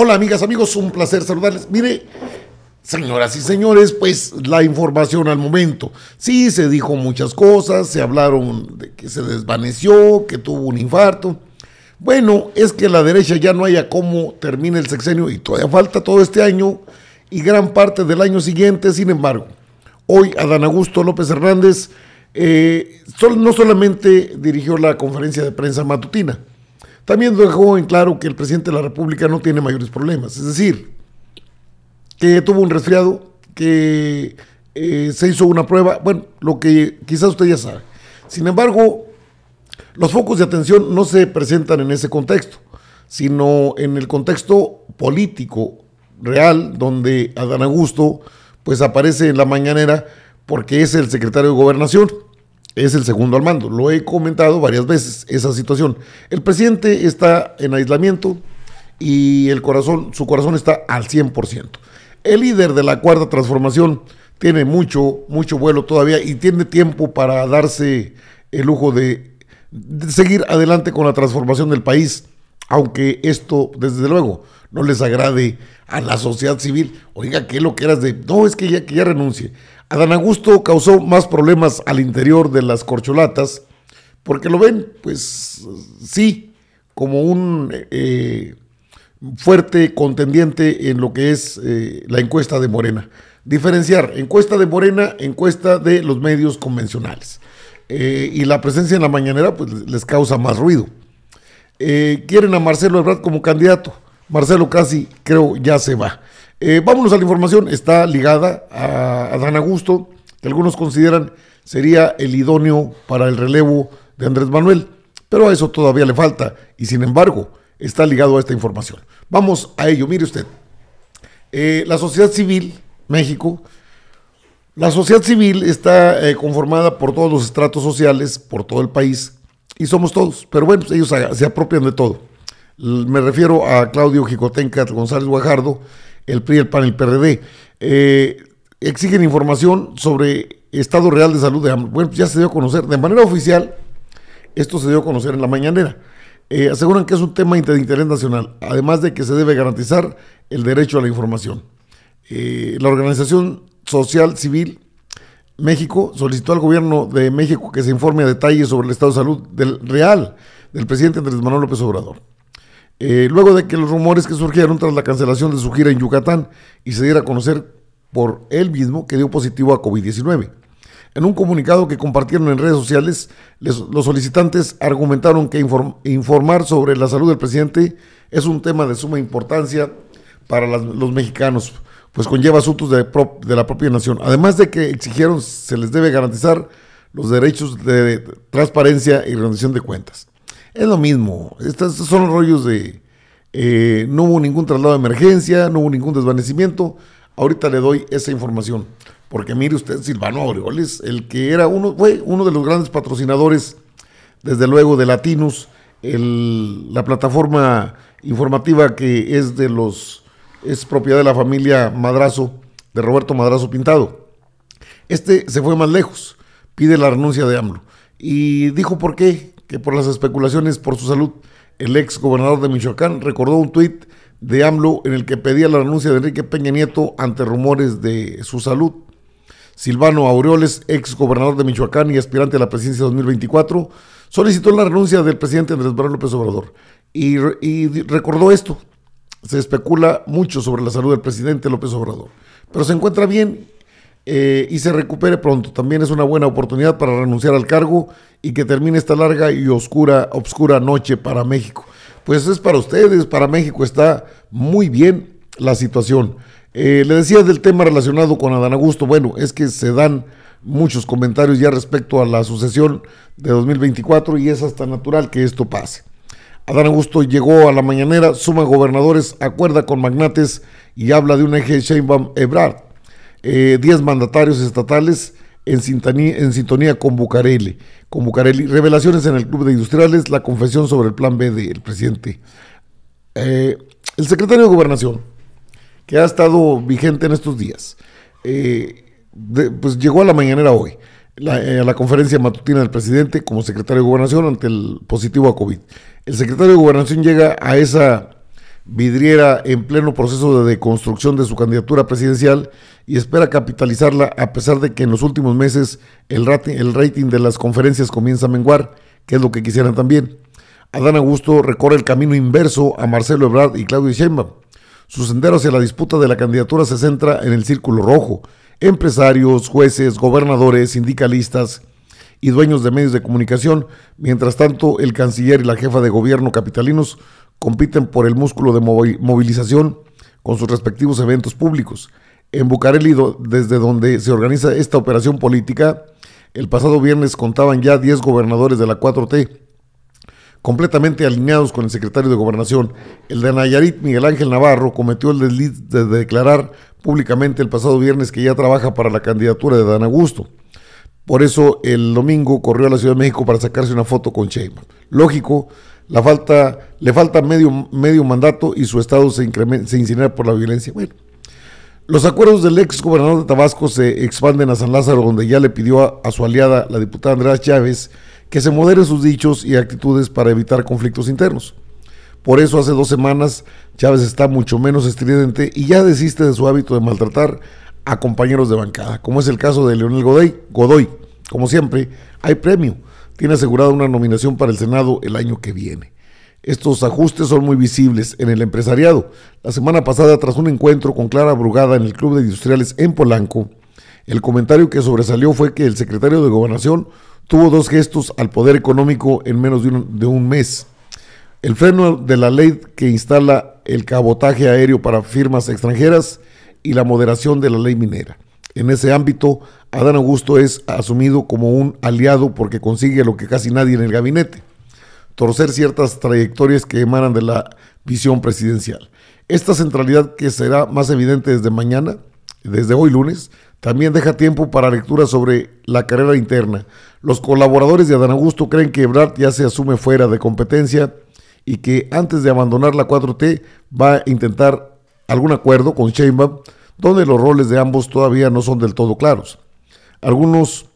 Hola amigas, amigos, un placer saludarles. Mire, señoras y señores, pues la información al momento. Sí, se dijo muchas cosas, se hablaron de que se desvaneció, que tuvo un infarto. Bueno, es que la derecha ya no haya cómo termine el sexenio y todavía falta todo este año y gran parte del año siguiente, sin embargo. Hoy Adán Augusto López Hernández eh, no solamente dirigió la conferencia de prensa matutina, también dejó en claro que el presidente de la República no tiene mayores problemas, es decir, que tuvo un resfriado, que eh, se hizo una prueba, bueno, lo que quizás usted ya sabe. Sin embargo, los focos de atención no se presentan en ese contexto, sino en el contexto político real, donde Adán Augusto pues aparece en la mañanera porque es el secretario de gobernación es el segundo al mando. Lo he comentado varias veces, esa situación. El presidente está en aislamiento y el corazón, su corazón está al 100%. El líder de la cuarta transformación tiene mucho, mucho vuelo todavía y tiene tiempo para darse el lujo de, seguir adelante con la transformación del país, aunque esto, desde luego, no les agrade a la sociedad civil. Oiga, qué lo que eras de, no, es que ya, que ya renuncie. Adán Augusto causó más problemas al interior de las corcholatas, porque lo ven, pues sí, como un eh, fuerte contendiente en lo que es eh, la encuesta de Morena. Diferenciar encuesta de Morena, encuesta de los medios convencionales. Eh, y la presencia en la mañanera pues, les causa más ruido. quieren a Marcelo Ebrard como candidato. Marcelo casi creo ya se va. Eh, vámonos a la información, está ligada a, Dan Augusto, que algunos consideran sería el idóneo para el relevo de Andrés Manuel, pero a eso todavía le falta y sin embargo está ligado a esta información. Vamos a ello, mire usted. Eh, la sociedad civil, México, la sociedad civil está eh, conformada por todos los estratos sociales, por todo el país, y somos todos, pero bueno, pues, ellos se apropian de todo. Me refiero a Claudio Jicotenca González Guajardo, el PRI, el PAN, el PRD. Eh, exigen información sobre estado real de salud de Bueno, ya se dio a conocer de manera oficial, esto se dio a conocer en la mañanera. Eh, aseguran que es un tema de interés nacional, además de que se debe garantizar el derecho a la información. Eh, la Organización Social Civil México solicitó al gobierno de México que se informe a detalle sobre el estado de salud del real del presidente Andrés Manuel López Obrador. Eh, luego de que los rumores que surgieron tras la cancelación de su gira en Yucatán y se diera a conocer por él mismo que dio positivo a COVID-19. En un comunicado que compartieron en redes sociales, los solicitantes argumentaron que informar sobre la salud del presidente es un tema de suma importancia para los mexicanos, pues conlleva asuntos de, de, la propia nación. Además de que exigieron se les debe garantizar los derechos de transparencia y rendición de cuentas. Es lo mismo. Estos son rollos de. Eh, no hubo ningún traslado de emergencia, no hubo ningún desvanecimiento. Ahorita le doy esa información. Porque mire usted, Silvano Aureoles, el que era uno, fue uno de los grandes patrocinadores, desde luego, de Latinos, el, la plataforma informativa que es de los. es propiedad de la familia Madrazo, de Roberto Madrazo Pintado. Este se fue más lejos, pide la renuncia de AMLO. Y dijo por qué que por las especulaciones por su salud, el ex gobernador de Michoacán recordó un tuit de AMLO en el que pedía la renuncia de Enrique Peña Nieto ante rumores de su salud. Silvano Aureoles, ex gobernador de Michoacán y aspirante a la presidencia 2024, solicitó la renuncia del presidente Andrés Manuel López Obrador y, y recordó esto. Se especula mucho sobre la salud del presidente López Obrador, pero se encuentra bien eh, y se recupere pronto. También es una buena oportunidad para renunciar al cargo y que termine esta larga y oscura, obscura noche para México. Pues es para ustedes, para México está muy bien la situación. Eh, le decía del tema relacionado con Adán Augusto, bueno, es que se dan muchos comentarios ya respecto a la sucesión de 2024 y es hasta natural que esto pase. Adán Augusto llegó a la mañanera, suma gobernadores, acuerda con magnates y habla de un eje Sheinbaum-Ebrard 10 eh, mandatarios estatales en sintonía, en sintonía con, Bucareli, con Bucareli. Revelaciones en el Club de Industriales, la confesión sobre el plan B del presidente. Eh, el secretario de Gobernación, que ha estado vigente en estos días, eh, pues llegó a la mañanera hoy, a la conferencia matutina del presidente como secretario de Gobernación ante el positivo a COVID. El secretario de Gobernación llega a esa Vidriera en pleno proceso de deconstrucción de su candidatura presidencial y espera capitalizarla a pesar de que en los últimos meses el rating, de las conferencias comienza a menguar, que es lo que quisieran también. Adán Augusto recorre el camino inverso a Marcelo Ebrard y Claudio Sheinbaum. Su sendero hacia la disputa de la candidatura se centra en el círculo rojo, empresarios, jueces, gobernadores, sindicalistas y dueños de medios de comunicación. Mientras tanto, el canciller y la jefa de gobierno capitalinos compiten por el músculo de movilización con sus respectivos eventos públicos. En Bucareli, desde donde se organiza esta operación política, el pasado viernes contaban ya 10 gobernadores de la 4T, completamente alineados con el secretario de Gobernación. El de Nayarit, Miguel Ángel Navarro, cometió el delito de declarar públicamente el pasado viernes que ya trabaja para la candidatura de Dan Augusto. Por eso el domingo corrió a la Ciudad de México para sacarse una foto con Sheinbaum. Lógico, falta, le falta medio, medio mandato y su estado se, se incinera por la violencia. los acuerdos del ex gobernador de Tabasco se expanden a San Lázaro, donde ya le pidió a, su aliada, la diputada Andrea Chávez, que se modere sus dichos y actitudes para evitar conflictos internos. Por eso hace dos semanas Chávez está mucho menos estridente y ya desiste de su hábito de maltratar a compañeros de bancada, como es el caso de Leonel Godoy. Como siempre, hay premio tiene asegurada una nominación para el Senado el año que viene. Estos ajustes son muy visibles en el empresariado. La semana pasada, tras un encuentro con Clara Brugada en el Club de Industriales en Polanco, el comentario que sobresalió fue que el secretario de Gobernación tuvo dos gestos al poder económico en menos de un, de un mes. El freno de la ley que instala el cabotaje aéreo para firmas extranjeras y la moderación de la ley minera. En ese ámbito, Adán Augusto es asumido como un aliado porque consigue lo que casi nadie en el gabinete, torcer ciertas trayectorias que emanan de la visión presidencial. Esta centralidad que será más evidente desde mañana, desde hoy lunes, también deja tiempo para lectura sobre la carrera interna. Los colaboradores de Adán Augusto creen que Ebrard ya se asume fuera de competencia y que antes de abandonar la 4T va a intentar algún acuerdo con Sheinbaum donde los roles de ambos todavía no son del todo claros. Algunos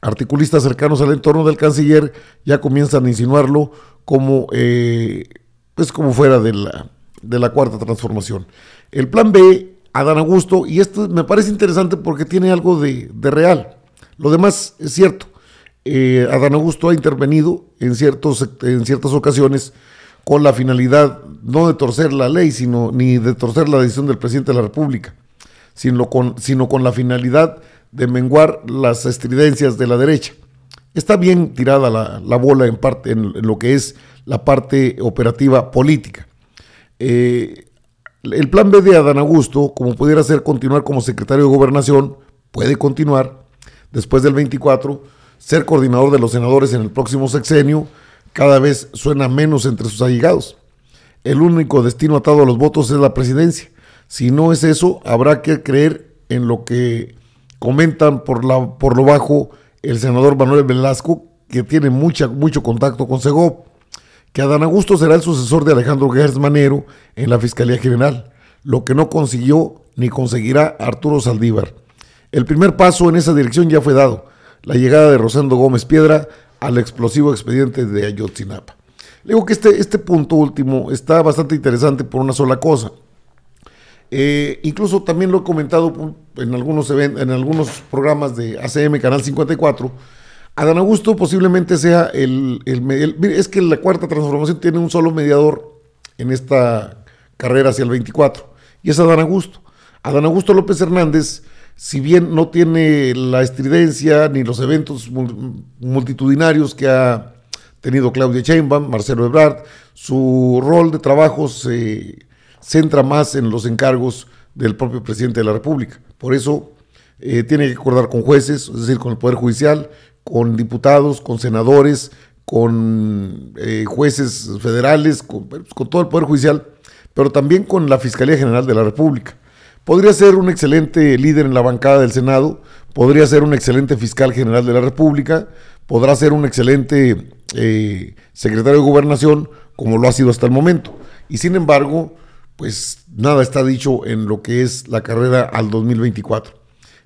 articulistas cercanos al entorno del canciller ya comienzan a insinuarlo como, eh, pues como fuera de la, de la cuarta transformación. El plan B, Adán Augusto, y esto me parece interesante porque tiene algo de, real. Lo demás es cierto. Eh, Adán Augusto ha intervenido en, ciertos, en ciertas ocasiones con la finalidad no de torcer la ley, sino ni de torcer la decisión del presidente de la República, sino con, sino con la finalidad de menguar las estridencias de la derecha. Está bien tirada la, bola en, parte, en lo que es la parte operativa política. Eh, el plan B de Adán Augusto, como pudiera ser continuar como secretario de gobernación, puede continuar después del 24, ser coordinador de los senadores en el próximo sexenio, cada vez suena menos entre sus allegados. El único destino atado a los votos es la presidencia. Si no es eso, habrá que creer en lo que comentan por, la, por lo bajo el senador Manuel Velasco, que tiene mucha, mucho contacto con Segov, que Adán Augusto será el sucesor de Alejandro Gertz Manero en la Fiscalía General, lo que no consiguió ni conseguirá Arturo Saldívar. El primer paso en esa dirección ya fue dado, la llegada de Rosendo Gómez Piedra al explosivo expediente de Ayotzinapa. Le digo que este, este punto último está bastante interesante por una sola cosa. Eh, incluso también lo he comentado en algunos, en algunos programas de ACM Canal 54. Adán Augusto posiblemente sea el, el, es que la cuarta transformación tiene un solo mediador en esta carrera hacia el 24, y es Adán Augusto. Adán Augusto López Hernández si bien no tiene la estridencia ni los eventos multitudinarios que ha tenido Claudia Sheinbaum, Marcelo Ebrard, su rol de trabajo se centra más en los encargos del propio presidente de la República. Por eso eh, tiene que acordar con jueces, es decir, con el Poder Judicial, con diputados, con senadores, con eh, jueces federales, pues, con todo el Poder Judicial, pero también con la Fiscalía General de la República Podría ser un excelente líder en la bancada del Senado, podría ser un excelente fiscal general de la República, podrá ser un excelente eh, secretario de gobernación, como lo ha sido hasta el momento. Y sin embargo, pues nada está dicho en lo que es la carrera al 2024.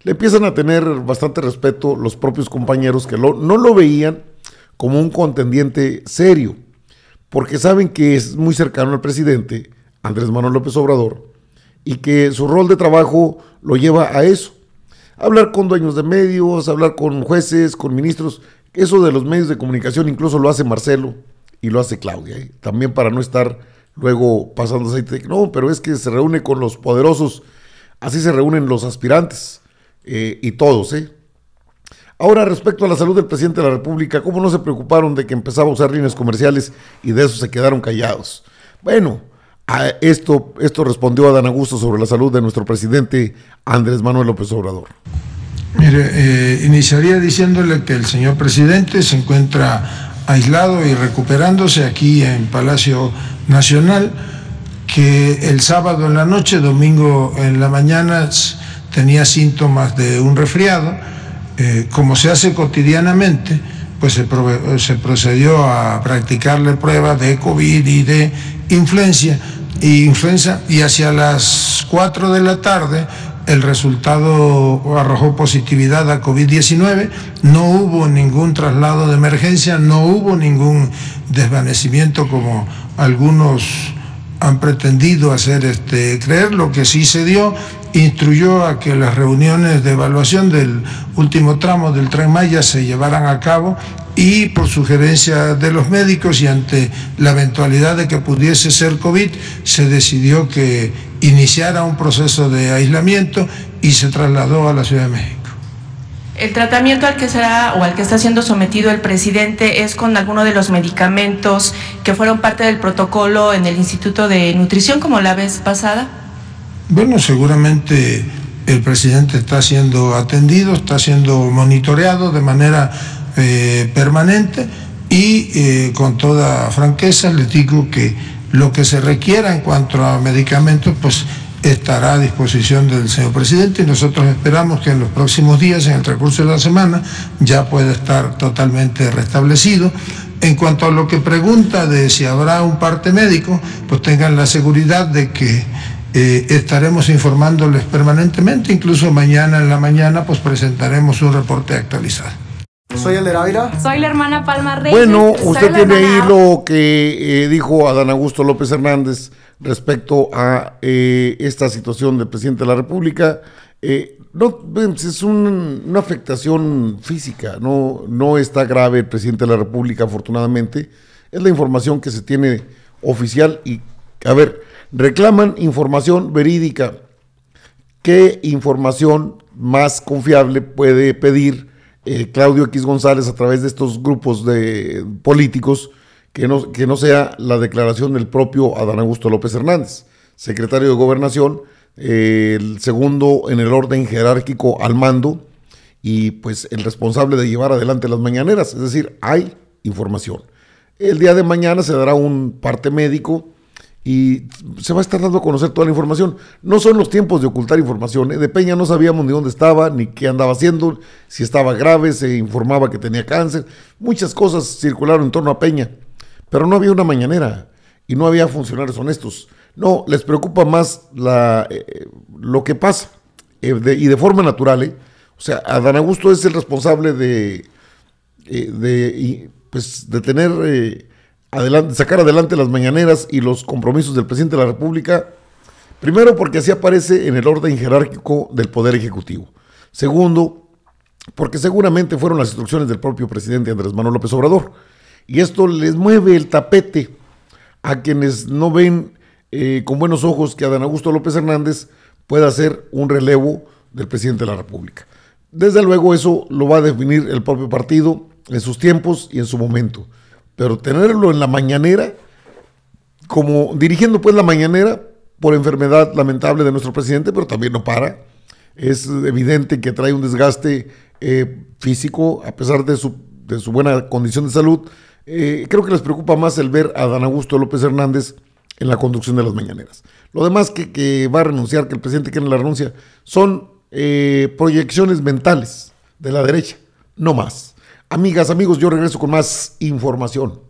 Le empiezan a tener bastante respeto los propios compañeros que no lo veían como un contendiente serio, porque saben que es muy cercano al presidente, Andrés Manuel López Obrador, y que su rol de trabajo lo lleva a eso. Hablar con dueños de medios, hablar con jueces, con ministros, eso de los medios de comunicación incluso lo hace Marcelo y lo hace Claudia, ¿eh? también para no estar luego pasando aceite. No, pero es que se reúne con los poderosos, así se reúnen los aspirantes eh, y todos. ¿eh? Ahora, respecto a la salud del presidente de la República, ¿cómo no se preocuparon de que empezaba a usar líneas comerciales y de eso se quedaron callados? Bueno, esto, esto respondió Adán Augusto sobre la salud de nuestro presidente Andrés Manuel López Obrador. Mire, eh, iniciaría diciéndole que el señor presidente se encuentra aislado y recuperándose aquí en Palacio Nacional, que el sábado en la noche, domingo en la mañana, tenía síntomas de un resfriado. Eh, como se hace cotidianamente, pues se, se procedió a practicarle pruebas de COVID y de influencia y influenza y hacia las 4 de la tarde el resultado arrojó positividad a COVID-19, no hubo ningún traslado de emergencia, no hubo ningún desvanecimiento como algunos han pretendido hacer este, creer, lo que sí se dio, instruyó a que las reuniones de evaluación del último tramo del tren Maya se llevaran a cabo y por sugerencia de los médicos y ante la eventualidad de que pudiese ser COVID, se decidió que iniciara un proceso de aislamiento y se trasladó a la Ciudad de México. ¿El tratamiento al que será o al que está siendo sometido el presidente es con alguno de los medicamentos que fueron parte del protocolo en el Instituto de Nutrición como la vez pasada? Bueno, seguramente el presidente está siendo atendido, está siendo monitoreado de manera eh, permanente y eh, con toda franqueza les digo que lo que se requiera en cuanto a medicamentos, pues estará a disposición del señor presidente y nosotros esperamos que en los próximos días, en el transcurso de la semana, ya pueda estar totalmente restablecido. En cuanto a lo que pregunta de si habrá un parte médico, pues tengan la seguridad de que eh, estaremos informándoles permanentemente, incluso mañana en la mañana pues presentaremos un reporte actualizado. Soy el de Soy la hermana Palma Reyes. Bueno, usted tiene ahí lo que eh, dijo Adán Augusto López Hernández respecto a eh, esta situación del presidente de la República. Eh, no, pues, es una afectación física, no, no está grave el presidente de la República, afortunadamente. Es la información que se tiene oficial y, a ver, reclaman información verídica. ¿Qué información más confiable puede pedir? Eh, Claudio X González a través de estos grupos de políticos que no, que no sea la declaración del propio Adán Augusto López Hernández, secretario de Gobernación, eh, el segundo en el orden jerárquico al mando y pues el responsable de llevar adelante las mañaneras, es decir, hay información. El día de mañana se dará un parte médico y se va a estar dando a conocer toda la información. No son los tiempos de ocultar información. ¿eh? De Peña no sabíamos ni dónde estaba, ni qué andaba haciendo, si estaba grave, se informaba que tenía cáncer. Muchas cosas circularon en torno a Peña, pero no había una mañanera y no había funcionarios honestos. No, les preocupa más la, eh, lo que pasa eh, y de forma natural. O sea, Adán Augusto es el responsable de, de, pues, de tener sacar adelante las mañaneras y los compromisos del presidente de la República, primero porque así aparece en el orden jerárquico del Poder Ejecutivo. Segundo, porque seguramente fueron las instrucciones del propio presidente Andrés Manuel López Obrador. Y esto les mueve el tapete a quienes no ven eh, con buenos ojos que Adán Augusto López Hernández pueda ser un relevo del presidente de la República. Desde luego eso lo va a definir el propio partido en sus tiempos y en su momento. Pero tenerlo en la mañanera, como dirigiendo pues la mañanera por enfermedad lamentable de nuestro presidente, pero también no para. Es evidente que trae un desgaste eh, físico, a pesar de su, buena condición de salud. Eh, creo que les preocupa más el ver a Dan Augusto López Hernández en la conducción de las mañaneras. Lo demás que, va a renunciar, que el presidente quiere la renuncia, son eh, proyecciones mentales de la derecha, no más. Amigas, amigos, yo regreso con más información.